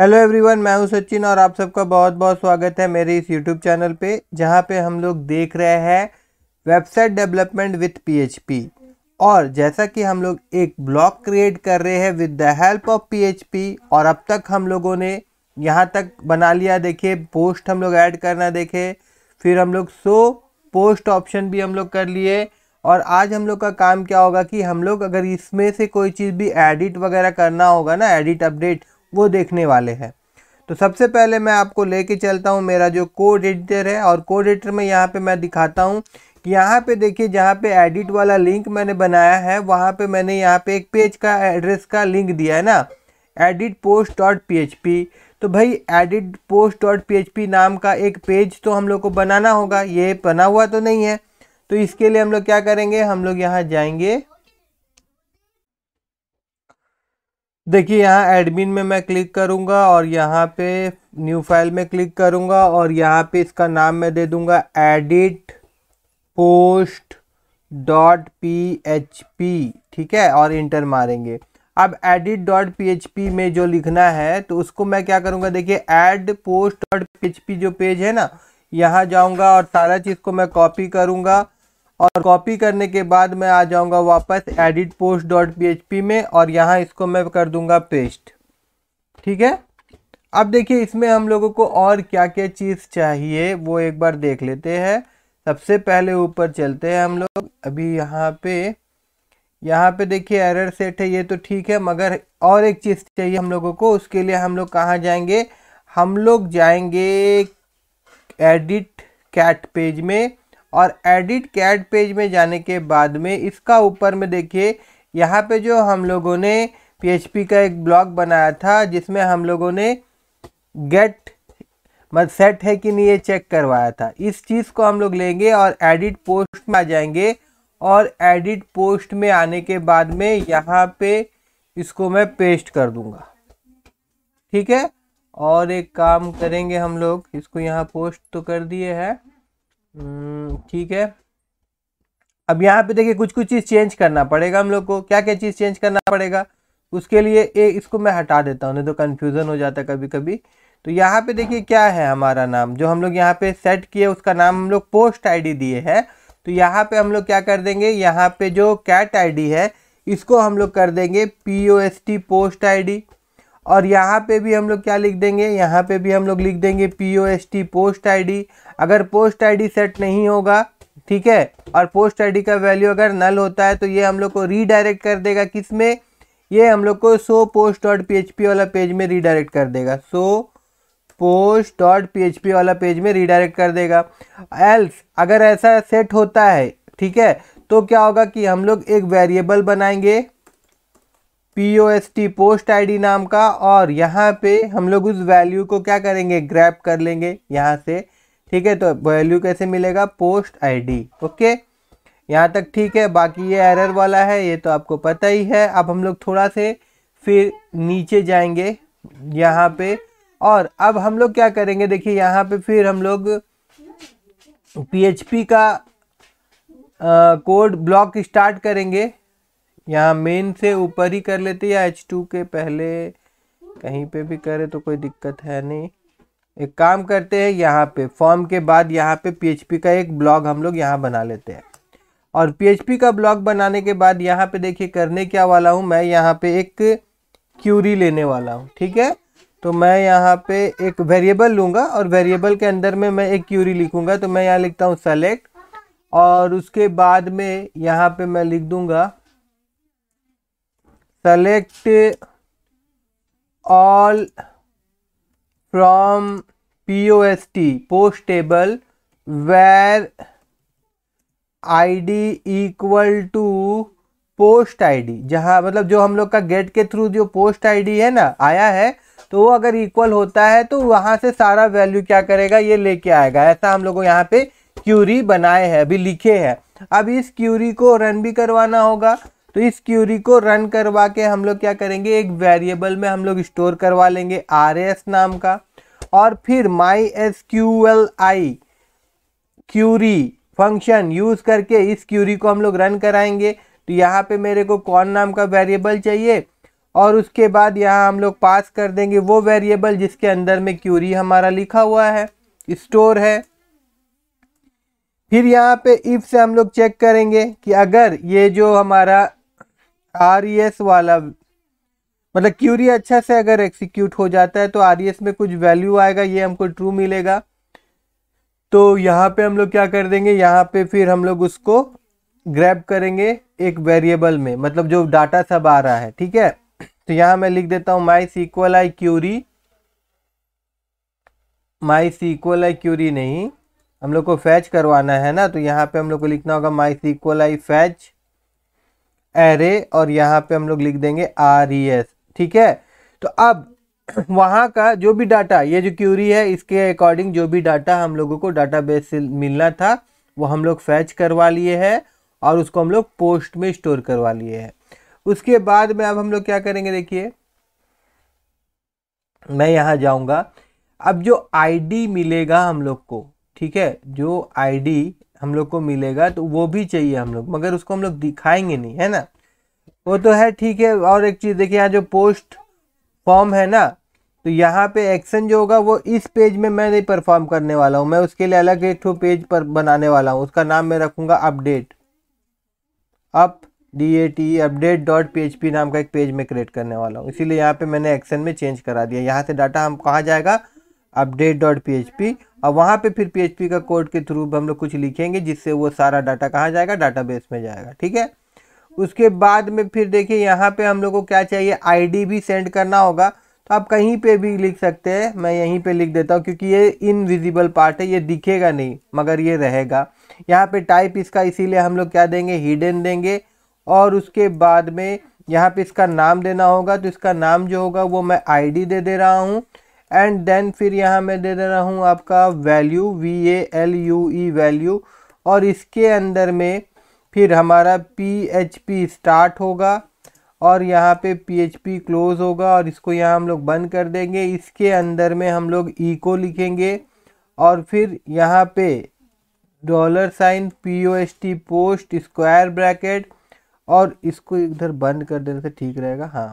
Hello everyone मैं हूं सचिन और आप सबका बहुत बहुत स्वागत है मेरे इस यूट्यूब चैनल पे जहां पे हम लोग देख रहे हैं वेबसाइट डेवलपमेंट विथ पीएचपी और जैसा कि हम लोग एक ब्लॉग क्रिएट कर रहे हैं with the help of PHP और अब तक हम लोगों ने यहां तक बना लिया देखिए पोस्ट हम लोग ऐड करना देखे फिर हम लोग सो पोस्ट ऑप्शन भी हम लोग कर लिए और आज हम लोग का काम क्या होगा कि हम लोग अगर इसमें से कोई चीज़ भी एडिट वगैरह करना होगा ना एडिट अपडेट वो देखने वाले हैं तो सबसे पहले मैं आपको लेके चलता हूँ मेरा जो कोड एडिटर है और कोड एडिटर में यहाँ पे मैं दिखाता हूँ कि यहाँ पे देखिए जहाँ पे एडिट वाला लिंक मैंने बनाया है वहाँ पे मैंने यहाँ पे एक पेज का एड्रेस का लिंक दिया है ना edit post dot P H P तो भाई edit post dot P H P नाम का एक पेज तो हम लोग को बनाना होगा ये बना हुआ तो नहीं है तो इसके लिए हम लोग क्या करेंगे हम लोग यहाँ जाएंगे देखिए यहाँ एडमिन में मैं क्लिक करूँगा और यहाँ पे न्यू फाइल में क्लिक करूँगा और यहाँ पे इसका नाम मैं दे दूँगा edit post dot P H P ठीक है और इंटर मारेंगे अब edit dot P H P में जो लिखना है तो उसको मैं क्या करूँगा देखिए add post dot P H P जो पेज है ना यहाँ जाऊँगा और सारा चीज़ को मैं कॉपी करूँगा और कॉपी करने के बाद मैं आ जाऊंगा वापस एडिट पोस्ट डॉट पी में और यहाँ इसको मैं कर दूंगा पेस्ट ठीक है अब देखिए इसमें हम लोगों को और क्या क्या चीज़ चाहिए वो एक बार देख लेते हैं सबसे पहले ऊपर चलते हैं हम लोग अभी यहाँ पे यहाँ पे देखिए एरर सेट है ये तो ठीक है मगर और एक चीज़ चाहिए हम लोगों को उसके लिए हम लोग कहाँ जाएंगे हम लोग जाएंगे एडिट कैट पेज में और एडिट कैड पेज में जाने के बाद में इसका ऊपर में देखिए यहाँ पे जो हम लोगों ने पीएचपी का एक ब्लॉग बनाया था जिसमें हम लोगों ने गेट मत सेट है कि नहीं ये चेक करवाया था इस चीज़ को हम लोग लेंगे और एडिट पोस्ट में आ जाएंगे और एडिट पोस्ट में आने के बाद में यहाँ पे इसको मैं पेस्ट कर दूँगा ठीक है और एक काम करेंगे हम लोग इसको यहाँ पोस्ट तो कर दिए हैं हम्म, ठीक है अब यहाँ पे देखिए कुछ कुछ चीज़ चेंज करना पड़ेगा हम लोग को क्या क्या चीज़ चेंज करना पड़ेगा उसके लिए ए इसको मैं हटा देता हूँ नहीं तो कन्फ्यूज़न हो जाता है कभी कभी तो यहाँ पे देखिए क्या है हमारा नाम जो हम लोग यहाँ पे सेट किए उसका नाम हम लोग पोस्ट आईडी दिए हैं तो यहाँ पे हम लोग क्या कर देंगे यहाँ पे जो कैट आईडी है इसको हम लोग कर देंगे P O S T post ID और यहाँ पे भी हम लोग क्या लिख देंगे यहाँ पे भी हम लोग लिख देंगे P O S T post D अगर पोस्ट डी सेट नहीं होगा ठीक है और पोस्ट डी का वैल्यू अगर नल होता है तो ये हम लोग को रीडायरेक्ट कर देगा किस में ये हम लोग को so post dot P H P वाला पेज में रीडायरेक्ट कर देगा so post dot P H P वाला पेज में रीडायरेक्ट कर देगा एल्स अगर ऐसा सेट होता है ठीक है तो क्या होगा कि हम लोग एक वेरिएबल बनाएंगे P O S T post D नाम का और यहाँ पे हम लोग उस वैल्यू को क्या करेंगे ग्रैप कर लेंगे यहाँ से ठीक है तो वैल्यू कैसे मिलेगा पोस्ट डी ओके यहाँ तक ठीक है बाकी ये एरर वाला है ये तो आपको पता ही है अब हम लोग थोड़ा से फिर नीचे जाएंगे यहाँ पे और अब हम लोग क्या करेंगे देखिए यहाँ पे फिर हम लोग पी का कोड ब्लॉक स्टार्ट करेंगे यहाँ मेन से ऊपर ही कर लेते या एच टू के पहले कहीं पे भी करे तो कोई दिक्कत है नहीं एक काम करते हैं यहाँ पे फॉर्म के बाद यहाँ पे पीएचपी का एक ब्लॉग हम लोग यहाँ बना लेते हैं और पीएचपी का ब्लॉग बनाने के बाद यहाँ पे देखिए करने क्या वाला हूँ मैं यहाँ पे एक क्यूरी लेने वाला हूँ ठीक है तो मैं यहाँ पे एक वेरिएबल लूँगा और वेरिएबल के अंदर में मैं एक क्यूरी लिखूँगा तो मैं यहाँ लिखता हूँ सेलेक्ट और उसके बाद में यहाँ पर मैं लिख दूँगा select all from post post table where id equal to post ID जहां मतलब जो हम लोग का गेट के थ्रू जो पोस्ट आईडी है ना आया है तो वो अगर इक्वल होता है तो वहां से सारा वैल्यू क्या करेगा ये लेके आएगा ऐसा हम लोगों यहाँ पे क्यूरी बनाए हैं अभी लिखे हैं अब इस क्यूरी को रन भी करवाना होगा तो इस क्यूरी को रन करवा के हम लोग क्या करेंगे एक वेरिएबल में हम लोग स्टोर करवा लेंगे आर नाम का और फिर my S Q L I query function use करके इस क्यूरी को हम लोग रन कराएंगे तो यहाँ पे मेरे को कौन नाम का वेरिएबल चाहिए और उसके बाद यहाँ हम लोग पास कर देंगे वो वेरिएबल जिसके अंदर में क्यूरी हमारा लिखा हुआ है स्टोर है फिर यहाँ पे इफ़ से हम लोग चेक करेंगे कि अगर ये जो हमारा आर e वाला मतलब क्यूरी अच्छा से अगर एक्सिक्यूट हो जाता है तो आर e में कुछ वैल्यू आएगा ये हमको ट्रू मिलेगा तो यहाँ पे हम लोग क्या कर देंगे यहाँ पे फिर हम लोग उसको ग्रैब करेंगे एक वेरिएबल में मतलब जो डाटा सब आ रहा है ठीक है तो यहाँ मैं लिख देता हूँ my sequel I query my sequel I query नहीं हम लोग को फैच करवाना है ना तो यहाँ पे हम लोग को लिखना होगा my sequel I fetch array और यहाँ पे हम लोग लिख देंगे आर ई एस ठीक है तो अब वहाँ का जो भी डाटा ये जो क्यूरी है इसके अकॉर्डिंग जो भी डाटा हम लोगों को बेस से मिलना था वो हम लोग फैच करवा लिए हैं और उसको हम लोग पोस्ट में स्टोर करवा लिए हैं उसके बाद में अब हम लोग क्या करेंगे देखिए मैं यहाँ जाऊँगा अब जो आईडी मिलेगा हम लोग को ठीक है जो आईडी हम लोग को मिलेगा तो वो भी चाहिए हम लोग मगर उसको हम लोग दिखाएंगे नहीं है ना वो तो है ठीक है और एक चीज़ देखिए यहाँ जो पोस्ट फॉर्म है ना तो यहाँ पे एक्शन जो होगा वो इस पेज में मैं नहीं परफॉर्म करने वाला हूँ मैं उसके लिए अलग एक पेज पर बनाने वाला हूँ उसका नाम मैं रखूँगा update up D A T update dot P H P नाम का एक पेज में क्रिएट करने वाला हूँ इसीलिए यहाँ पे मैंने एक्शन में चेंज करा दिया यहाँ से डाटा हम कहाँ जाएगा update dot P H P और वहाँ पे फिर पी का कोड के थ्रू हम लोग कुछ लिखेंगे जिससे वो सारा डाटा कहाँ जाएगा डाटाबेस में जाएगा ठीक है उसके बाद में फिर देखिए यहाँ पे हम लोग को क्या चाहिए आईडी भी सेंड करना होगा तो आप कहीं पे भी लिख सकते हैं मैं यहीं पे लिख देता हूँ क्योंकि ये इनविजिबल पार्ट है ये दिखेगा नहीं मगर ये रहेगा यहाँ पर टाइप इसका इसीलिए हम लोग क्या देंगे हिडन देंगे और उसके बाद में यहाँ पे इसका नाम देना होगा तो इसका नाम जो होगा वो मैं आईडी दे दे रहा हूँ एंड देन फिर यहाँ मैं दे दे रहा हूँ आपका value V A L U E value और इसके अंदर में फिर हमारा पी एच पी स्टार्ट होगा और यहाँ पे पी एच पी क्लोज होगा और इसको यहाँ हम लोग बंद कर देंगे इसके अंदर में हम लोग ई को लिखेंगे और फिर यहाँ पे dollar sign P O S T post square bracket और इसको इधर बंद कर देने से ठीक रहेगा हाँ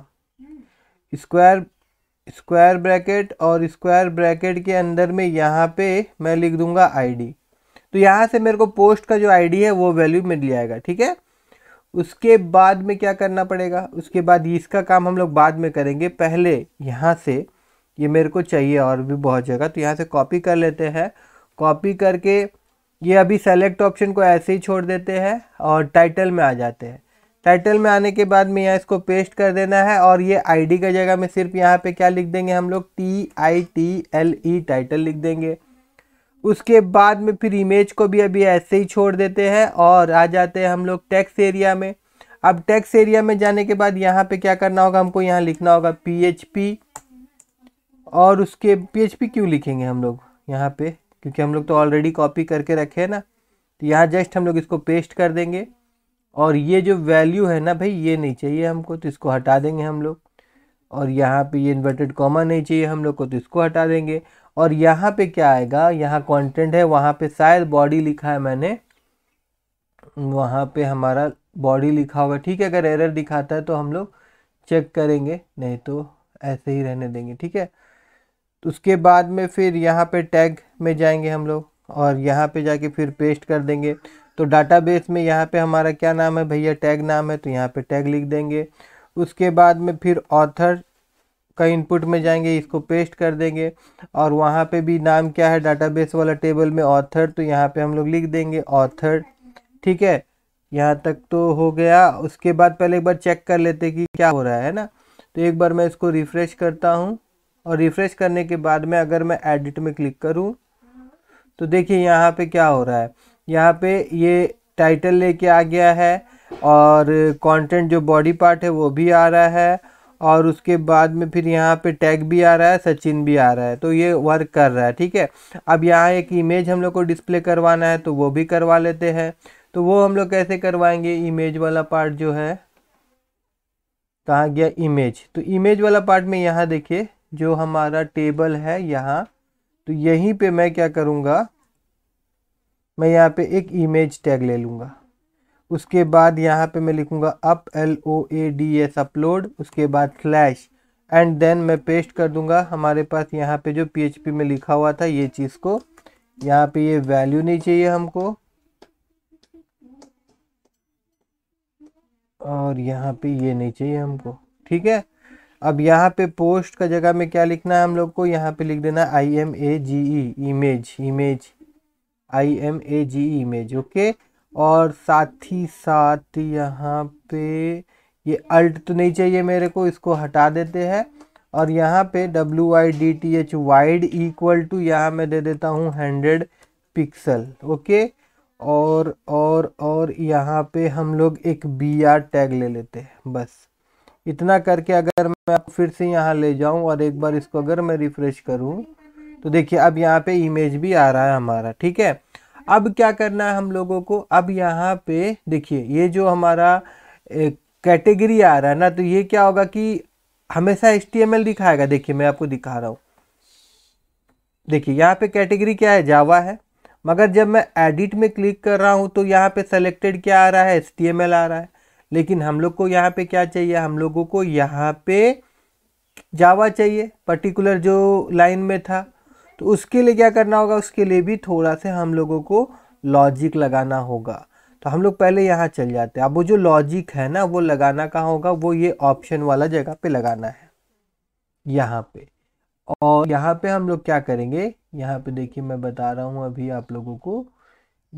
स्क्वायर hmm. स्क्वायर ब्रैकेट और स्क्वायर ब्रैकेट के अंदर में यहाँ पे मैं लिख दूंगा आईडी तो यहाँ से मेरे को पोस्ट का जो आईडी है वो वैल्यू मिल जाएगा ठीक है उसके बाद में क्या करना पड़ेगा उसके बाद इसका काम हम लोग बाद में करेंगे पहले यहाँ से ये मेरे को चाहिए और भी बहुत जगह तो यहाँ से कॉपी कर लेते हैं कॉपी करके ये अभी सेलेक्ट ऑप्शन को ऐसे ही छोड़ देते हैं और टाइटल में आ जाते हैं टाइटल में आने के बाद में यहाँ इसको पेस्ट कर देना है और ये आईडी का जगह में सिर्फ यहाँ पे क्या लिख देंगे हम लोग T I T L E title लिख देंगे उसके बाद में फिर इमेज को भी अभी ऐसे ही छोड़ देते हैं और आ जाते हैं हम लोग टैक्स एरिया में अब टैक्स एरिया में जाने के बाद यहाँ पे क्या करना होगा हमको यहाँ लिखना होगा पी और उसके पी क्यों लिखेंगे हम लोग यहाँ पे क्योंकि हम लोग तो ऑलरेडी कॉपी करके रखे हैं ना तो यहाँ जस्ट हम लोग इसको पेस्ट कर देंगे और ये जो वैल्यू है ना भाई ये नहीं चाहिए हमको तो इसको हटा देंगे हम लोग और यहाँ पे ये इन्वर्टेड कॉमा नहीं चाहिए हम लोग को तो इसको हटा देंगे और यहाँ पे क्या आएगा यहाँ कंटेंट है वहाँ पे शायद बॉडी लिखा है मैंने वहाँ पे हमारा बॉडी लिखा होगा ठीक है अगर एरर दिखाता है तो हम लोग चेक करेंगे नहीं तो ऐसे ही रहने देंगे ठीक है तो उसके बाद में फिर यहाँ पर टैग में जाएंगे हम लोग और यहाँ पर जाके फिर पेस्ट कर देंगे तो डाटाबेस में यहाँ पे हमारा क्या नाम है भैया टैग नाम है तो यहाँ पे टैग लिख देंगे उसके बाद में फिर ऑथर का इनपुट में जाएंगे इसको पेस्ट कर देंगे और वहाँ पे भी नाम क्या है डाटाबेस वाला टेबल में ऑथर तो यहाँ पे हम लोग लिख देंगे ऑथर ठीक है यहाँ तक तो हो गया उसके बाद पहले एक बार चेक कर लेते कि क्या हो रहा है ना तो एक बार मैं इसको रिफ़्रेश करता हूँ और रिफ़्रेश करने के बाद में अगर मैं एडिट में क्लिक करूँ तो देखिए यहाँ पे क्या हो रहा है यहाँ पे ये टाइटल लेके आ गया है और कंटेंट जो बॉडी पार्ट है वो भी आ रहा है और उसके बाद में फिर यहाँ पे टैग भी आ रहा है सचिन भी आ रहा है तो ये वर्क कर रहा है ठीक है अब यहाँ एक इमेज हम लोग को डिस्प्ले करवाना है तो वो भी करवा लेते हैं तो वो हम लोग कैसे करवाएंगे इमेज वाला पार्ट जो है कहाँ तो गया इमेज तो इमेज वाला पार्ट में यहाँ देखिए जो हमारा टेबल है यहाँ तो यहीं पे मैं क्या करूँगा मैं यहाँ पे एक इमेज टैग ले लूँगा उसके बाद यहाँ पे मैं लिखूँगा up L O A D S upload उसके बाद स्लैश एंड देन मैं पेस्ट कर दूँगा हमारे पास यहाँ पे जो पीएचपी में लिखा हुआ था ये चीज़ को यहाँ पे ये वैल्यू नहीं चाहिए हमको और यहाँ पे ये नहीं चाहिए हमको ठीक है अब यहाँ पे पोस्ट का जगह में क्या लिखना है हम लोग को यहाँ पे लिख देना I M A G E image image I M A G E image okay और साथ ही साथ यहाँ पे ये अल्ट तो नहीं चाहिए मेरे को इसको हटा देते हैं और यहाँ पे W I D T H wide equal to यहाँ मैं दे देता हूँ हंड्रेड पिक्सल ओके और और और यहाँ पे हम लोग एक बी आर टैग ले लेते हैं बस इतना करके अगर मैं फिर से यहाँ ले जाऊँ और एक बार इसको अगर मैं रिफ़्रेश करूँ तो देखिए अब यहाँ पे इमेज भी आ रहा है हमारा ठीक है अब क्या करना है हम लोगों को अब यहाँ पे देखिए ये जो हमारा कैटेगरी आ रहा है ना तो ये क्या होगा कि हमेशा एच दिखाएगा देखिए मैं आपको दिखा रहा हूँ देखिए यहाँ पे कैटेगरी क्या है जावा है मगर जब मैं एडिट में क्लिक कर रहा हूँ तो यहाँ पे सेलेक्टेड क्या आ रहा है एस आ रहा है लेकिन हम लोग को यहाँ पे क्या चाहिए हम लोगों को यहाँ पे जावा चाहिए पर्टिकुलर जो लाइन में था तो उसके लिए क्या करना होगा उसके लिए भी थोड़ा से हम लोगों को लॉजिक लगाना होगा तो हम लोग पहले यहाँ चल जाते हैं अब वो जो लॉजिक है ना वो लगाना कहाँ होगा वो ये ऑप्शन वाला जगह पे लगाना है यहाँ पे और यहाँ पे हम लोग क्या करेंगे यहाँ पे देखिए मैं बता रहा हूँ अभी आप लोगों को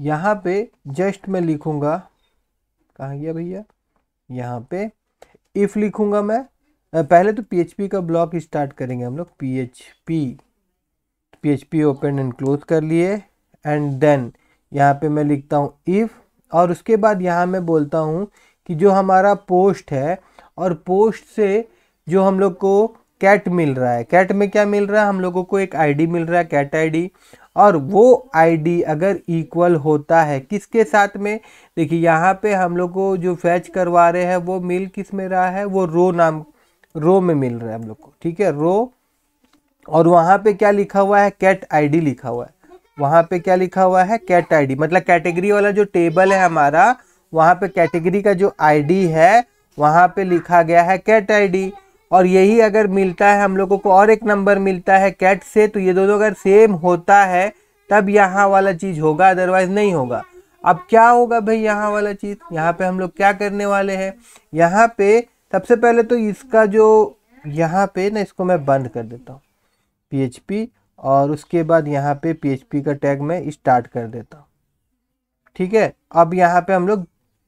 यहाँ पे जस्ट मैं लिखूँगा कहाँ गया भैया यहाँ पे इफ़ लिखूँगा मैं पहले तो पी का ब्लॉक स्टार्ट करेंगे हम लोग P P open and close कर लिए एंड देन यहाँ पे मैं लिखता हूँ इफ़ और उसके बाद यहाँ मैं बोलता हूँ कि जो हमारा पोस्ट है और पोस्ट से जो हम लोग को कैट मिल रहा है कैट में क्या मिल रहा है हम लोगों को एक आईडी मिल रहा है कैट आईडी और वो आईडी अगर इक्वल होता है किसके साथ में देखिए यहाँ पे हम लोग को जो फैच करवा रहे हैं वो मिल किस में रहा है वो रो नाम रो में मिल रहा है हम लोग को ठीक है रो और वहाँ पे क्या लिखा हुआ है कैट आईडी लिखा हुआ है वहाँ पे क्या लिखा हुआ है कैट आईडी मतलब कैटेगरी वाला जो टेबल है हमारा वहाँ पे कैटेगरी का जो आईडी है वहाँ पे लिखा गया है कैट आईडी और यही अगर मिलता है हम लोगों को और एक नंबर मिलता है कैट से तो ये दोनों अगर सेम होता है तब यहाँ वाला चीज़ होगा अदरवाइज नहीं होगा अब क्या होगा भाई यहाँ वाला चीज़ यहाँ पे हम लोग क्या करने वाले हैं यहाँ पे सबसे पहले तो इसका जो यहाँ पे ना इसको मैं बंद कर देता हूँ php और उसके बाद यहाँ पे php का टैग मैं स्टार्ट कर देता हूँ ठीक है अब यहाँ पे हम लोग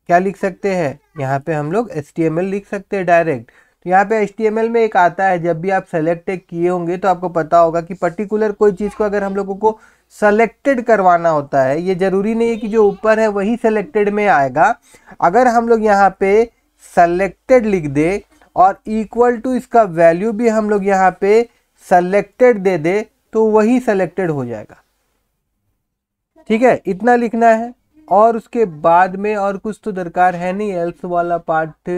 क्या लिख सकते हैं यहाँ पे हम लोग एच लिख सकते हैं डायरेक्ट तो यहाँ पे एच में एक आता है जब भी आप सेलेक्ट किए होंगे तो आपको पता होगा कि पर्टिकुलर कोई चीज़ को अगर हम लोगों को सेलेक्टेड करवाना होता है ये ज़रूरी नहीं है कि जो ऊपर है वही सेलेक्टेड में आएगा अगर हम लोग यहाँ पे सेलेक्टेड लिख दे और इक्वल टू इसका वैल्यू भी हम लोग यहाँ पे सेलेक्टेड दे दे तो वही सेलेक्टेड हो जाएगा ठीक है इतना लिखना है और उसके बाद में और कुछ तो दरकार है नहीं एल्स वाला पार्ट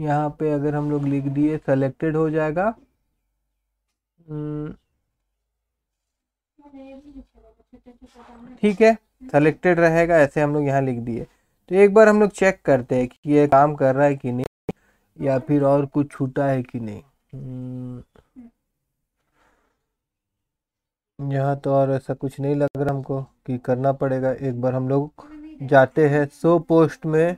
यहाँ पे अगर हम लोग लिख दिए सेलेक्टेड हो जाएगा हम्म, ठीक है सेलेक्टेड रहेगा ऐसे हम लोग यहाँ लिख दिए तो एक बार हम लोग चेक करते हैं कि ये काम कर रहा है कि नहीं या फिर और कुछ छूटा है कि नहीं हम्म। यहाँ तो और ऐसा कुछ नहीं लग रहा हमको कि करना पड़ेगा एक बार हम लोग जाते हैं सो पोस्ट में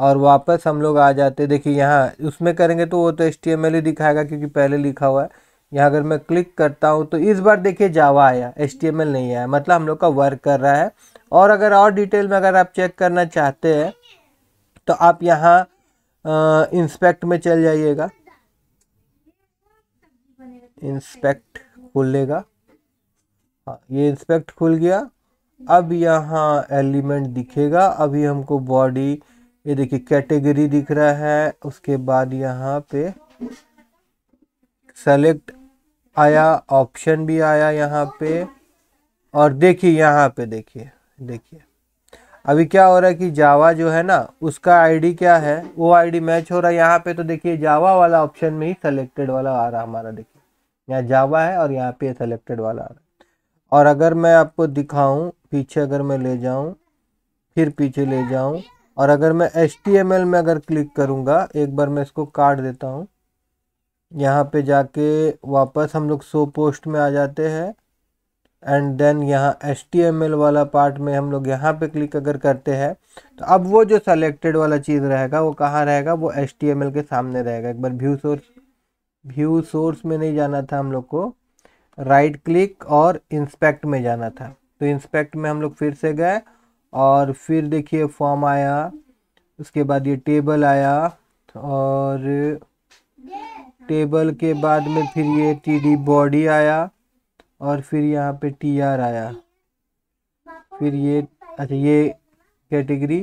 और वापस हम लोग आ जाते देखिए यहाँ उसमें करेंगे तो वो तो एल ही दिखाएगा क्योंकि पहले लिखा हुआ है यहाँ अगर मैं क्लिक करता हूँ तो इस बार देखिए जावा आया एल नहीं आया मतलब हम लोग का वर्क कर रहा है और अगर और डिटेल में अगर आप चेक करना चाहते हैं तो आप यहाँ इंस्पेक्ट में चल जाइएगा इंस्पेक्ट खोलेगा हाँ ये इंस्पेक्ट खुल गया अब यहाँ एलिमेंट दिखेगा अभी हमको बॉडी ये देखिए कैटेगरी दिख रहा है उसके बाद यहाँ पे सेलेक्ट आया ऑप्शन भी आया यहाँ पे और देखिए यहाँ पे देखिए देखिए अभी क्या हो रहा है कि जावा जो है ना उसका आईडी क्या है वो आईडी मैच हो रहा है यहाँ पे तो देखिए जावा वाला ऑप्शन में ही सेलेक्टेड वाला आ रहा हमारा देखिए यहाँ जावा है और यहाँ पे सेलेक्टेड वाला आ रहा है और अगर मैं आपको दिखाऊं पीछे अगर मैं ले जाऊं फिर पीछे ले जाऊं और अगर मैं एच में अगर क्लिक करूँगा एक बार मैं इसको काट देता हूँ यहाँ पर जाके वापस हम लोग सो पोस्ट में आ जाते हैं एंड देन यहाँ एच वाला पार्ट में हम लोग यहाँ पे क्लिक अगर करते हैं तो अब वो जो सेलेक्टेड वाला चीज़ रहेगा वो कहाँ रहेगा वो एच के सामने रहेगा एक बार व्यू सोर्स व्यू सोर्स में नहीं जाना था हम लोग को राइट right क्लिक और इंस्पेक्ट में जाना था तो इंस्पेक्ट में हम लोग फिर से गए और फिर देखिए फॉर्म आया उसके बाद ये टेबल आया और टेबल हाँ। के बाद में फिर ये टी बॉडी आया और फिर यहाँ पे टी आर आया फिर ये अच्छा ये कैटेगरी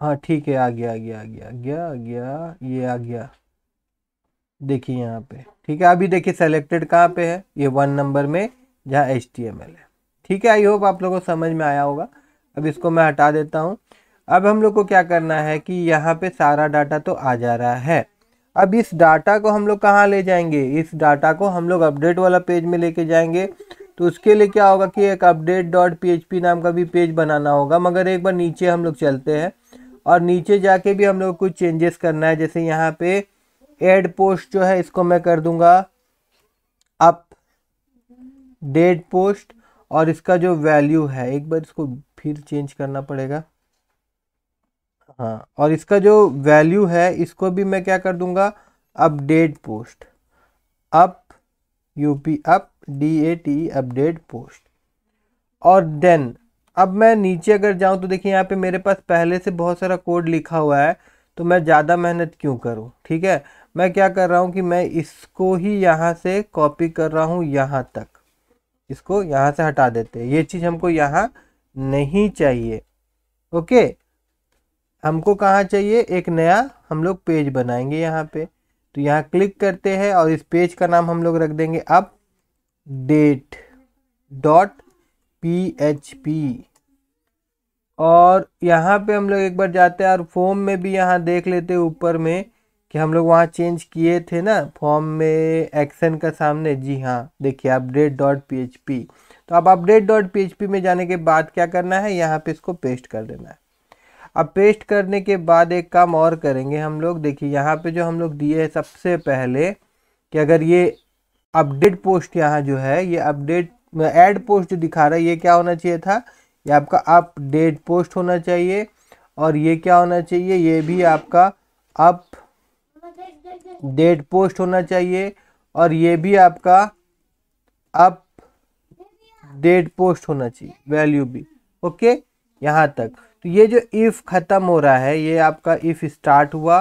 हाँ ठीक है आ गया आ गया आ गया आ गया आ गया ये आ गया देखिए यहाँ पे ठीक है अभी देखिए सेलेक्टेड कहाँ पे है ये वन नंबर में जहाँ एच टी एम एल है ठीक है आई होप आप लोगों को समझ में आया होगा अब इसको मैं हटा देता हूँ अब हम लोग को क्या करना है कि यहाँ पे सारा डाटा तो आ जा रहा है अब इस डाटा को हम लोग कहाँ ले जाएंगे इस डाटा को हम लोग अपडेट वाला पेज में लेके जाएंगे तो उसके लिए क्या होगा कि एक अपडेट डॉट पी नाम का भी पेज बनाना होगा मगर एक बार नीचे हम लोग चलते हैं और नीचे जाके भी हम लोग कुछ चेंजेस करना है जैसे यहाँ पे एड पोस्ट जो है इसको मैं कर दूंगा अप डेट पोस्ट और इसका जो वैल्यू है एक बार इसको फिर चेंज करना पड़ेगा हाँ और इसका जो वैल्यू है इसको भी मैं क्या कर दूंगा update post up U P up D A T update post और देन अब मैं नीचे अगर जाऊं तो देखिए यहाँ पे मेरे पास पहले से बहुत सारा कोड लिखा हुआ है तो मैं ज़्यादा मेहनत क्यों करूँ ठीक है मैं क्या कर रहा हूँ कि मैं इसको ही यहाँ से कॉपी कर रहा हूँ यहाँ तक इसको यहाँ से हटा देते हैं ये चीज़ हमको यहाँ नहीं चाहिए ओके हमको कहाँ चाहिए एक नया हम लोग पेज बनाएंगे यहाँ पे तो यहाँ क्लिक करते हैं और इस पेज का नाम हम लोग रख देंगे अब date dot P H P और यहाँ पे हम लोग एक बार जाते हैं और फॉर्म में भी यहाँ देख लेते ऊपर में कि हम लोग वहाँ चेंज किए थे ना फॉर्म में एक्शन का सामने जी हाँ देखिए update dot P H P तो अब update dot P H P में जाने के बाद क्या करना है यहाँ पे इसको पेस्ट कर देना है अब पेस्ट करने के बाद एक काम और करेंगे हम लोग देखिए यहाँ पे जो हम लोग दिए हैं सबसे पहले कि अगर ये अपडेट पोस्ट यहाँ जो है ये अपडेट ऐड पोस्ट जो दिखा रहा है ये क्या होना चाहिए था ये आपका अपडेट पोस्ट होना चाहिए और ये क्या होना चाहिए ये भी आपका अप डेट पोस्ट होना चाहिए और ये भी आपका अप डेट पोस्ट होना चाहिए वैल्यू भी ओके यहाँ तक तो ये जो इफ़ ख़त्म हो रहा है ये आपका इफ़ स्टार्ट हुआ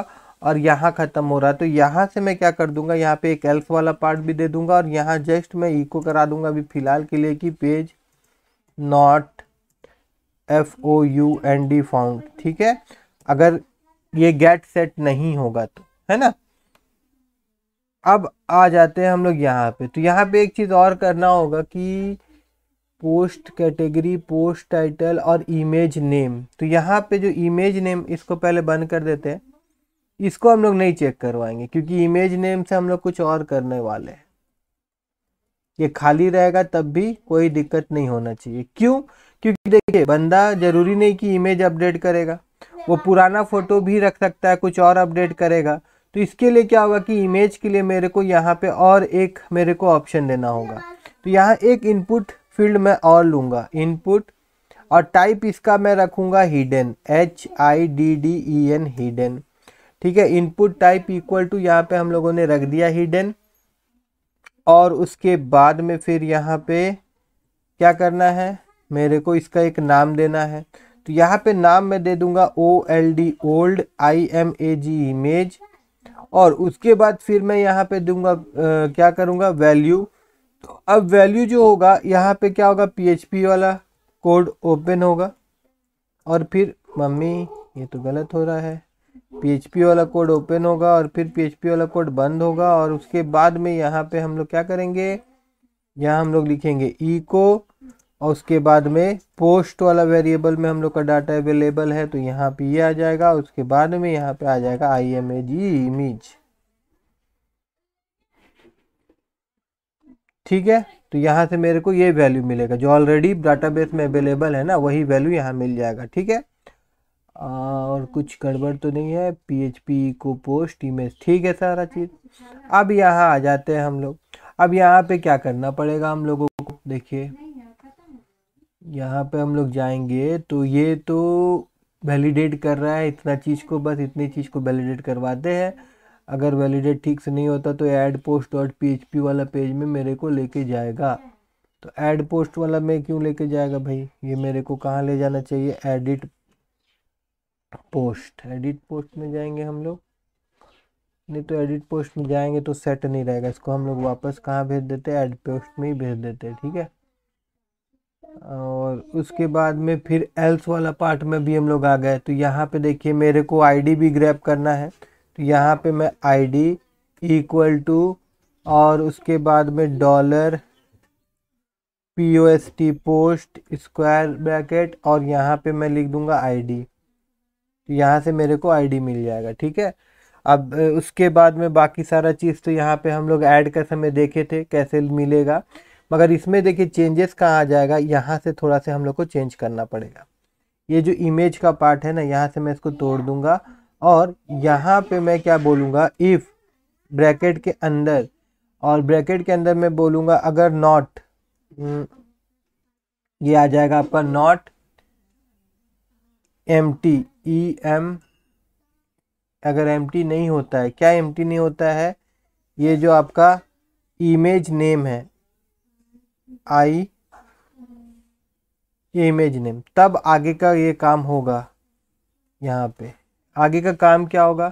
और यहाँ ख़त्म हो रहा है तो यहाँ से मैं क्या कर दूंगा यहाँ पे एक एल्स वाला पार्ट भी दे दूंगा और यहाँ जस्ट मैं इको करा दूंगा अभी फ़िलहाल के लिए कि page not F O U N D found ठीक है अगर ये गेट सेट नहीं होगा तो है ना अब आ जाते हैं हम लोग यहाँ पे तो यहाँ पे एक चीज़ और करना होगा कि पोस्ट कैटेगरी पोस्ट टाइटल और इमेज नेम तो यहाँ पे जो इमेज नेम इसको पहले बंद कर देते हैं इसको हम लोग नहीं चेक करवाएंगे क्योंकि इमेज नेम से हम लोग कुछ और करने वाले हैं ये खाली रहेगा तब भी कोई दिक्कत नहीं होना चाहिए क्यों क्योंकि देखिए बंदा जरूरी नहीं कि इमेज अपडेट करेगा वो पुराना फोटो भी रख सकता है कुछ और अपडेट करेगा तो इसके लिए क्या होगा कि इमेज के लिए मेरे को यहाँ पे और एक मेरे को ऑप्शन देना होगा तो यहाँ एक इनपुट फील्ड में और लूँगा इनपुट और टाइप इसका मैं रखूँगा hidden H I D D E N hidden ठीक है इनपुट टाइप इक्वल टू यहाँ पे हम लोगों ने रख दिया हिडन और उसके बाद में फिर यहाँ पे क्या करना है मेरे को इसका एक नाम देना है तो यहाँ पे नाम मैं दे दूंगा O L D old I M A G image और उसके बाद फिर मैं यहाँ पे दूंगा आ, क्या करूँगा वैल्यू तो अब वैल्यू जो होगा यहाँ पे क्या होगा पीएचपी वाला कोड ओपन होगा और फिर मम्मी ये तो गलत हो रहा है पीएचपी वाला कोड ओपन होगा और फिर पीएचपी वाला कोड बंद होगा और उसके बाद में यहाँ पे हम लोग क्या करेंगे यहाँ हम लोग लिखेंगे को और उसके बाद में पोस्ट वाला वेरिएबल में हम लोग का डाटा अवेलेबल है तो यहाँ पे ये यह आ जाएगा उसके बाद में यहाँ पे आ जाएगा आई एम ए जी इमेज ठीक है तो यहाँ से मेरे को ये वैल्यू मिलेगा जो ऑलरेडी डाटाबेस में अवेलेबल है ना वही वैल्यू यहाँ मिल जाएगा ठीक है और कुछ गड़बड़ तो नहीं है पी एच पी को पोस्ट इमेज ठीक है सारा चीज़ अब यहाँ आ जाते हैं हम लोग अब यहाँ पे क्या करना पड़ेगा हम लोगों को देखिए यहाँ पे हम लोग जाएंगे तो ये तो वैलिडेट कर रहा है इतना चीज़ को बस इतनी चीज़ को वैलिडेट करवाते हैं अगर वैलिडेट ठीक से नहीं होता तो ऐड पोस्ट डॉट पी वाला पेज में मेरे को लेके जाएगा तो ऐड पोस्ट वाला में क्यों लेके जाएगा भाई ये मेरे को कहाँ ले जाना चाहिए एडिट पोस्ट एडिट पोस्ट में जाएंगे हम लोग नहीं तो एडिट पोस्ट में जाएंगे तो सेट नहीं रहेगा इसको हम लोग वापस कहाँ भेज देते हैं एड पोस्ट में ही भेज देते हैं ठीक है और उसके बाद में फिर एल्स वाला पार्ट में भी हम लोग आ गए तो यहाँ पे देखिए मेरे को आईडी भी ग्रैप करना है तो यहाँ पे मैं आईडी इक्वल टू और उसके बाद में dollar P O S T post square bracket और यहाँ पे मैं लिख दूँगा आईडी तो यहाँ से मेरे को आईडी मिल जाएगा ठीक है अब उसके बाद में बाकी सारा चीज़ तो यहाँ पे हम लोग ऐड का समय देखे थे कैसे मिलेगा मगर इसमें देखिए चेंजेस कहाँ आ जाएगा यहाँ से थोड़ा सा हम लोग को चेंज करना पड़ेगा ये जो इमेज का पार्ट है ना यहाँ से मैं इसको तोड़ दूंगा और यहाँ पे मैं क्या बोलूँगा इफ़ ब्रैकेट के अंदर और ब्रैकेट के अंदर मैं बोलूँगा अगर नॉट हम्म, ये आ जाएगा आपका not empty E M अगर एम टी नहीं होता है क्या एम टी नहीं होता है ये जो आपका इमेज नेम है आई इमेज नेम तब आगे का ये काम होगा यहाँ पे आगे का काम क्या होगा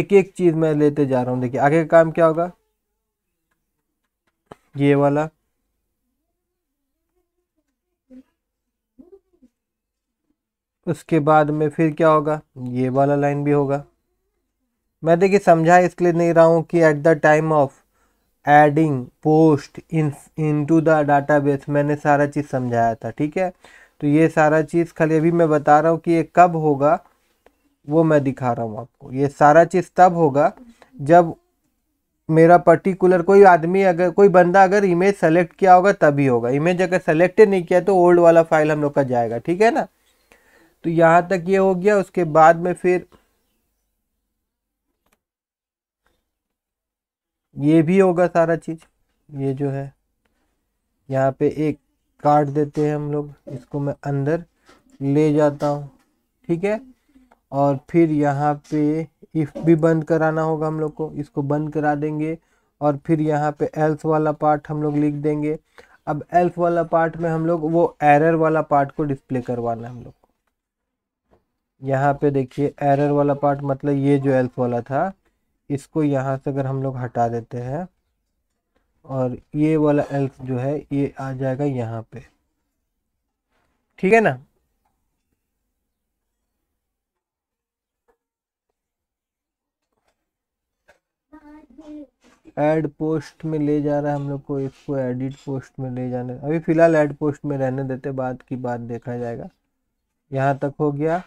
एक एक चीज मैं लेते जा रहा हूँ देखिए आगे का काम क्या होगा ये वाला उसके बाद में फिर क्या होगा ये वाला लाइन भी होगा मैं देखिए समझा इसलिए नहीं रहा हूँ कि at the time of adding post in into the database मैंने सारा चीज़ समझाया था ठीक है तो ये सारा चीज़ खाली अभी मैं बता रहा हूँ कि ये कब होगा वो मैं दिखा रहा हूँ आपको ये सारा चीज़ तब होगा जब मेरा पर्टिकुलर कोई आदमी अगर कोई बंदा अगर इमेज सेलेक्ट किया होगा तभी होगा इमेज अगर सेलेक्ट नहीं किया तो ओल्ड वाला फाइल हम लोग का जाएगा ठीक है ना तो यहाँ तक ये हो गया उसके बाद में फिर ये भी होगा सारा चीज़ ये जो है यहाँ पे एक कार्ड देते हैं हम लोग इसको मैं अंदर ले जाता हूँ ठीक है और फिर यहाँ पे इफ़ भी बंद कराना होगा हम लोग को इसको बंद करा देंगे और फिर यहाँ पे एल्स वाला पार्ट हम लोग लिख देंगे अब एल्स वाला पार्ट में हम लोग वो एरर वाला पार्ट को डिस्प्ले करवाना है हम लोग को यहाँ पे देखिए एरर वाला पार्ट मतलब ये जो एल्स वाला था इसको यहाँ से अगर हम लोग हटा देते हैं और ये वाला एल्स जो है ये आ जाएगा यहाँ पे ठीक है ना ऐड पोस्ट में ले जा रहा है हम लोग को इसको एडिट पोस्ट में ले जाने अभी फ़िलहाल ऐड पोस्ट में रहने देते बाद की बात देखा जाएगा यहाँ तक हो गया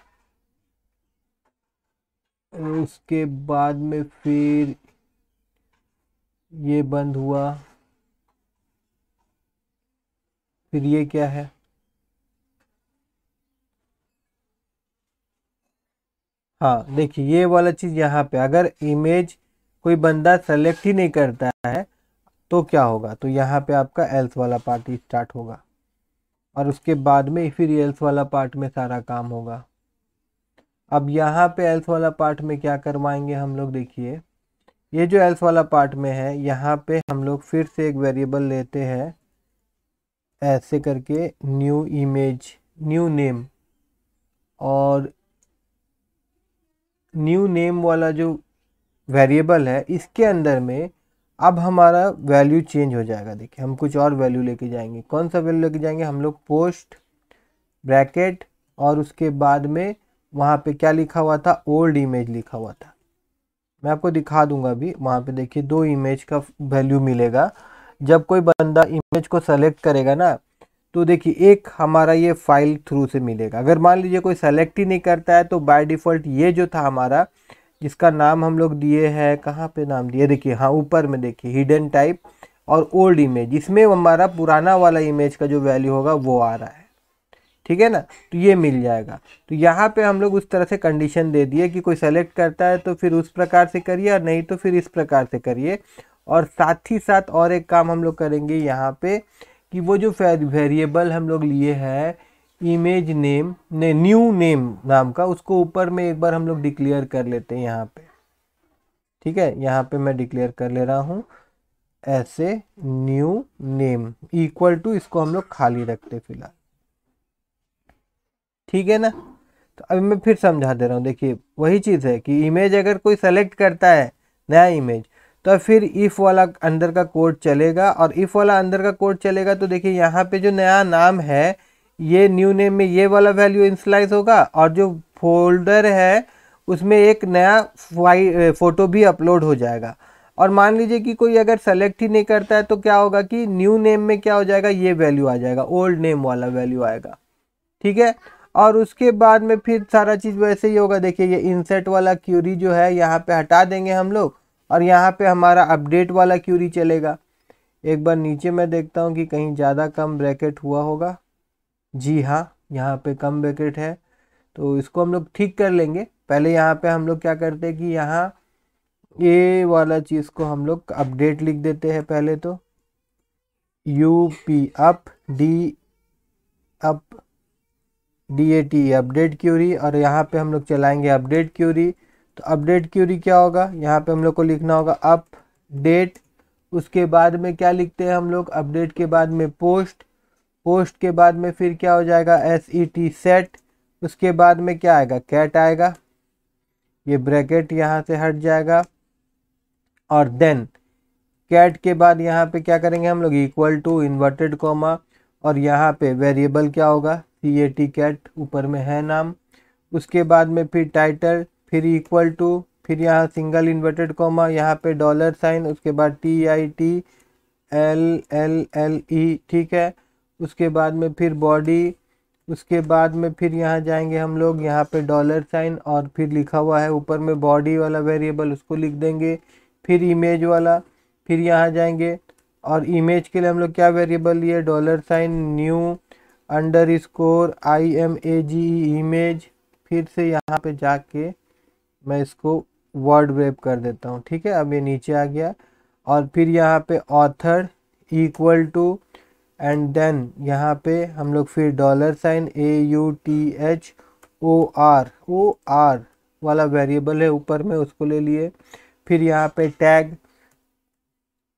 उसके बाद में फिर ये बंद हुआ फिर ये क्या है हाँ देखिए ये वाला चीज़ यहाँ पे अगर इमेज कोई बंदा सेलेक्ट ही नहीं करता है तो क्या होगा तो यहाँ पे आपका एल्स वाला पार्ट स्टार्ट होगा और उसके बाद में फिर एल्स वाला पार्ट में सारा काम होगा अब यहाँ पे एल्स वाला पार्ट में क्या करवाएंगे हम लोग देखिए ये जो एल्स वाला पार्ट में है यहाँ पे हम लोग फिर से एक वेरिएबल लेते हैं ऐसे करके न्यू इमेज न्यू नेम और न्यू नेम वाला जो वेरिएबल है इसके अंदर में अब हमारा वैल्यू चेंज हो जाएगा देखिए हम कुछ और वैल्यू लेके जाएंगे कौन सा वैल्यू लेके जाएंगे हम लोग पोस्ट ब्रैकेट और उसके बाद में वहाँ पे क्या लिखा हुआ था ओल्ड इमेज लिखा हुआ था मैं आपको दिखा दूंगा अभी वहाँ पे देखिए दो इमेज का वैल्यू मिलेगा जब कोई बंदा इमेज को सेलेक्ट करेगा ना तो देखिए एक हमारा ये फाइल थ्रू से मिलेगा अगर मान लीजिए कोई सेलेक्ट ही नहीं करता है तो बाय डिफ़ॉल्ट ये जो था हमारा जिसका नाम हम लोग दिए हैं कहाँ पे नाम दिए देखिए हाँ ऊपर में देखिए हिडन टाइप और ओल्ड इमेज इसमें हमारा पुराना वाला इमेज का जो वैल्यू होगा वो आ रहा है ठीक है ना तो ये मिल जाएगा तो यहाँ पे हम लोग उस तरह से कंडीशन दे दिए कि कोई सेलेक्ट करता है तो फिर उस प्रकार से करिए और नहीं तो फिर इस प्रकार से करिए और साथ ही साथ और एक काम हम लोग करेंगे यहाँ पे कि वो जो वेरिएबल हम लोग लिए हैं इमेज नेम ने न्यू नेम नाम का उसको ऊपर में एक बार हम लोग डिक्लेयर कर लेते हैं यहाँ पे ठीक है यहाँ पे मैं डिक्लेयर कर ले रहा हूँ ऐसे न्यू नेम इक्वल टू इसको हम लोग खाली रखते फिलहाल ठीक है ना तो अभी मैं फिर समझा दे रहा हूँ देखिए वही चीज़ है कि इमेज अगर कोई सेलेक्ट करता है नया इमेज तो फिर इफ़ वाला अंदर का कोड चलेगा और इफ़ वाला अंदर का कोड चलेगा तो देखिए यहाँ पे जो नया नाम है ये न्यू नेम में ये वाला वैल्यू इंसलाइज होगा और जो फोल्डर है उसमें एक नया फ़ोटो भी अपलोड हो जाएगा और मान लीजिए कि कोई अगर सेलेक्ट ही नहीं करता है तो क्या होगा कि न्यू नेम में क्या हो जाएगा ये वैल्यू आ जाएगा ओल्ड नेम वाला वैल्यू आएगा ठीक है और उसके बाद में फिर सारा चीज़ वैसे ही होगा देखिए ये इंसर्ट वाला क्यूरी जो है यहाँ पे हटा देंगे हम लोग और यहाँ पे हमारा अपडेट वाला क्यूरी चलेगा एक बार नीचे मैं देखता हूँ कि कहीं ज़्यादा कम ब्रैकेट हुआ होगा जी हाँ यहाँ पे कम ब्रैकेट है तो इसको हम लोग ठीक कर लेंगे पहले यहाँ पे हम लोग क्या करते हैं कि यहाँ ये वाला चीज़ को हम लोग अपडेट लिख देते हैं पहले तो U P up D up D A T update query और यहाँ पे हम लोग चलाएंगे अपडेट क्यूरी तो अपडेट क्यूरी क्या होगा यहाँ पे हम लोग को लिखना होगा अपडेट उसके बाद में क्या लिखते हैं हम लोग अपडेट के बाद में पोस्ट पोस्ट के बाद में फिर क्या हो जाएगा एस ई टी सेट उसके बाद में क्या आएगा कैट आएगा ये ब्रैकेट यहाँ से हट जाएगा और देन कैट के बाद यहाँ पे क्या करेंगे हम लोग इक्वल टू इन्वर्टेड कॉमा और यहाँ पे वेरिएबल क्या होगा सी ए टी कैट ऊपर में है नाम उसके बाद में फिर टाइटल फिर इक्वल टू फिर यहाँ सिंगल इन्वर्टेड कॉमा यहाँ पे डॉलर साइन उसके बाद T I T L L L E ठीक है उसके बाद में फिर बॉडी उसके बाद में फिर यहाँ जाएंगे हम लोग यहाँ पे डॉलर साइन और फिर लिखा हुआ है ऊपर में बॉडी वाला वेरिएबल उसको लिख देंगे फिर इमेज वाला फिर यहाँ जाएंगे और इमेज के लिए हम लोग क्या वेरिएबल लिए dollar sign new underscore I M A G image फिर से यहाँ पे जाके मैं इसको वर्ड वेब कर देता हूँ ठीक है अब ये नीचे आ गया और फिर यहाँ पे author equal to and then यहाँ पे हम लोग फिर dollar sign A U T H O R O R वाला वेरिएबल है ऊपर में उसको ले लिए फिर यहाँ पे टैग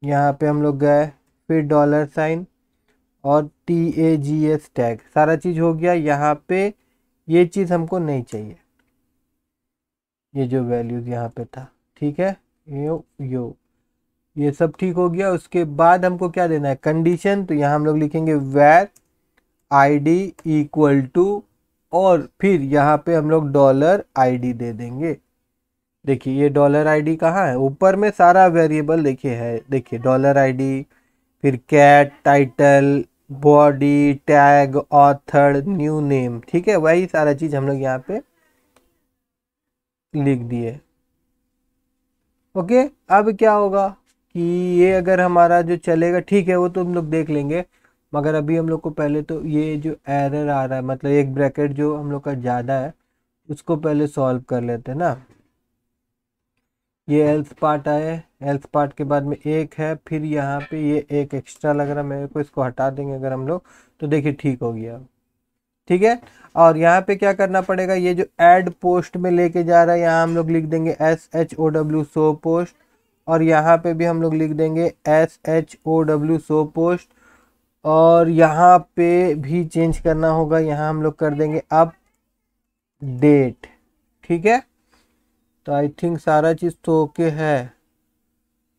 यहाँ पे हम लोग गए फिर डॉलर साइन और T A G S tag सारा चीज़ हो गया यहाँ पे ये चीज़ हमको नहीं चाहिए ये जो वैल्यूज़ यहाँ पे था ठीक है यो यो ये सब ठीक हो गया उसके बाद हमको क्या देना है कंडीशन तो यहाँ हम लोग लिखेंगे वेर आईडी इक्वल टू और फिर यहाँ पे हम लोग डॉलर आईडी दे देंगे देखिए ये डॉलर आईडी कहाँ है ऊपर में सारा वेरिएबल देखिए है देखिए डॉलर आईडी फिर cat title body tag author new name ठीक है वही सारा चीज़ हम लोग यहाँ पे लिख दिए ओके अब क्या होगा कि ये अगर हमारा जो चलेगा ठीक है वो तो हम लोग देख लेंगे मगर अभी हम लोग को पहले तो ये जो एरर आ रहा है मतलब एक ब्रैकेट जो हम लोग का ज़्यादा है उसको पहले सॉल्व कर लेते हैं ना ये एल्स पार्ट आए एल्स पार्ट के बाद में एक है फिर यहाँ पे ये एक एक्स्ट्रा लग रहा है मेरे को इसको हटा देंगे अगर हम लोग तो देखिए ठीक हो गया ठीक है और यहाँ पे क्या करना पड़ेगा ये जो एड पोस्ट में लेके जा रहा है यहाँ हम लोग लिख देंगे S H O W show post और यहाँ पे भी हम लोग लिख देंगे S H O W show post और यहाँ पे भी चेंज करना होगा यहाँ हम लोग कर देंगे अप डेट ठीक है तो आई थिंक सारा चीज़ तो ओके है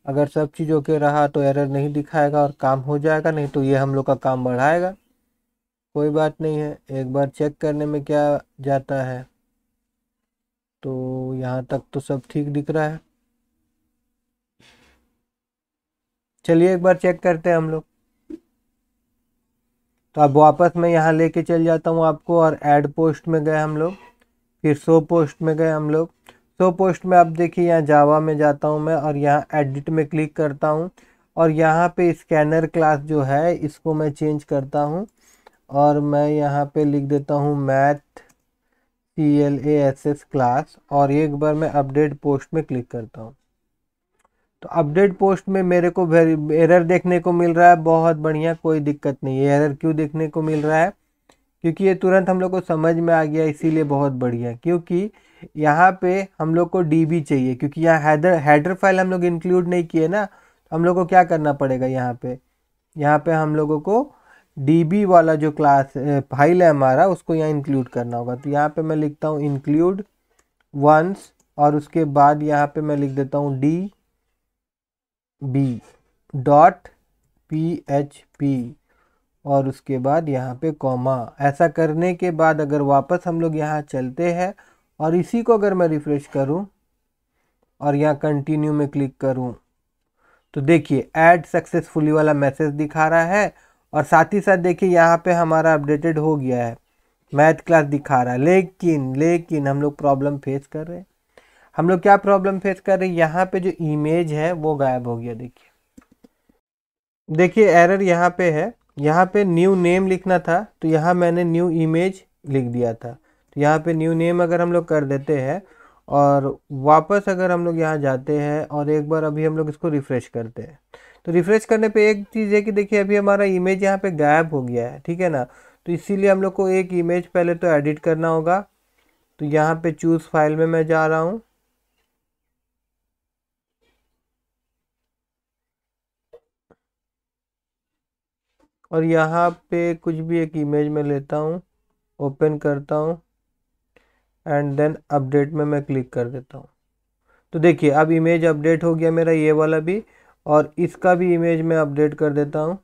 अगर सब चीज़ ओके रहा तो एरर नहीं दिखाएगा और काम हो जाएगा नहीं तो ये हम लोग का काम बढ़ाएगा कोई बात नहीं है एक बार चेक करने में क्या जाता है तो यहाँ तक तो सब ठीक दिख रहा है चलिए एक बार चेक करते हैं हम लोग तो अब वापस मैं यहाँ लेके चल जाता हूँ आपको और ऐड पोस्ट में गए हम लोग फिर सो पोस्ट में गए हम लोग सो पोस्ट में आप देखिए यहाँ जावा में जाता हूँ मैं और यहाँ एडिट में क्लिक करता हूँ और यहाँ पे स्कैनर क्लास जो है इसको मैं चेंज करता हूँ और मैं यहाँ पे लिख देता हूँ math C L A S S class और एक बार मैं अपडेट पोस्ट में क्लिक करता हूँ तो अपडेट पोस्ट में मेरे को एरर देखने को मिल रहा है बहुत बढ़िया कोई दिक्कत नहीं है एरर क्यों देखने को मिल रहा है क्योंकि ये तुरंत हम लोग को समझ में आ गया इसीलिए बहुत बढ़िया क्योंकि यहाँ पे हम लोग को डी चाहिए क्योंकि यहाँ हैदर हैडर फाइल हम लोग इंक्लूड नहीं किए ना तो हम लोग को क्या करना पड़ेगा यहाँ पे यहाँ पे हम लोगों को डी वाला जो क्लास फाइल है हमारा उसको यहाँ इंक्लूड करना होगा तो यहाँ पे मैं लिखता हूँ इंक्लूड वंस और उसके बाद यहाँ पे मैं लिख देता हूँ D B dot P H P और उसके बाद यहाँ पे कॉमा ऐसा करने के बाद अगर वापस हम लोग यहाँ चलते हैं और इसी को अगर मैं रिफ़्रेश करूँ और यहाँ कंटिन्यू में क्लिक करूँ तो देखिए ऐड सक्सेसफुली वाला मैसेज दिखा रहा है और साथ ही साथ देखिए यहाँ पे हमारा अपडेटेड हो गया है मैथ क्लास दिखा रहा है लेकिन लेकिन हम लोग प्रॉब्लम फेस कर रहे हैं हम लोग क्या प्रॉब्लम फेस कर रहे हैं यहाँ पे जो इमेज है वो गायब हो गया देखिए देखिए एरर यहाँ पे है यहाँ पे न्यू नेम लिखना था तो यहाँ मैंने न्यू इमेज लिख दिया था तो यहाँ पे न्यू नेम अगर हम लोग कर देते हैं और वापस अगर हम लोग यहाँ जाते हैं और एक बार अभी हम लोग इसको रिफ़्रेश करते हैं तो रिफ़्रेश करने पे एक चीज़ है कि देखिए अभी हमारा इमेज यहाँ पे गायब हो गया है ठीक है ना तो इसीलिए हम लोग को एक इमेज पहले तो एडिट करना होगा तो यहाँ पे चूज़ फाइल में मैं जा रहा हूँ और यहाँ पे कुछ भी एक इमेज में लेता हूँ ओपन करता हूँ एंड देन अपडेट में मैं क्लिक कर देता हूँ तो देखिए अब इमेज अपडेट हो गया मेरा ये वाला भी और इसका भी इमेज मैं अपडेट कर देता हूँ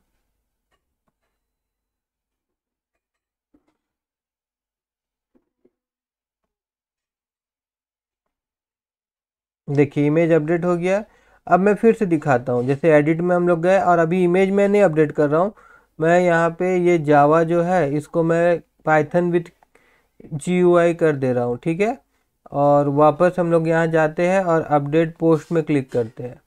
देखिए इमेज अपडेट हो गया अब मैं फिर से दिखाता हूँ जैसे एडिट में हम लोग गए और अभी इमेज मैं नहीं अपडेट कर रहा हूँ मैं यहाँ पे ये जावा जो है इसको मैं पाइथन विथ जी कर दे रहा हूँ ठीक है और वापस हम लोग यहाँ जाते हैं और अपडेट पोस्ट में क्लिक करते हैं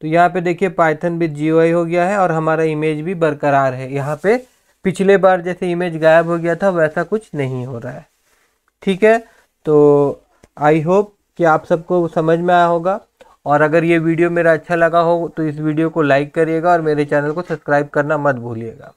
तो यहाँ पे देखिए पाइथन विथ जी हो गया है और हमारा इमेज भी बरकरार है यहाँ पे पिछले बार जैसे इमेज गायब हो गया था वैसा कुछ नहीं हो रहा है ठीक है तो आई होप कि आप सबको समझ में आया होगा और अगर ये वीडियो मेरा अच्छा लगा हो तो इस वीडियो को लाइक करिएगा और मेरे चैनल को सब्सक्राइब करना मत भूलिएगा